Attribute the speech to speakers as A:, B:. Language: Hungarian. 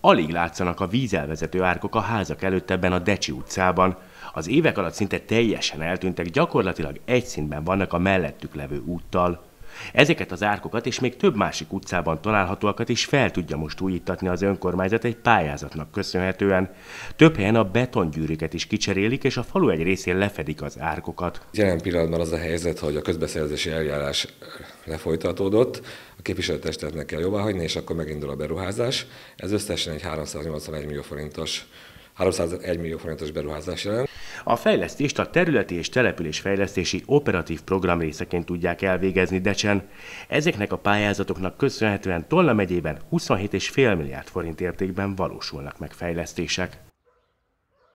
A: Alig látszanak a vízelvezető árkok a házak előtt ebben a Decsi utcában. Az évek alatt szinte teljesen eltűntek, gyakorlatilag egy szintben vannak a mellettük levő úttal. Ezeket az árkokat és még több másik utcában találhatóakat is fel tudja most újítatni az önkormányzat egy pályázatnak köszönhetően. Több helyen a betongyűrűket is kicserélik,
B: és a falu egy részén lefedik az árkokat. Jelen pillanatban az a helyzet, hogy a közbeszerzési eljárás lefolytatódott, a képviselőtestetnek kell hagyni, és akkor megindul a beruházás. Ez összesen egy 381 millió forintos 301 millió forintos beruházás jelent. A fejlesztést a területi és településfejlesztési operatív program részeként tudják
A: elvégezni Decsen. Ezeknek a pályázatoknak köszönhetően Tolna megyében 27,5 milliárd forint értékben valósulnak meg fejlesztések.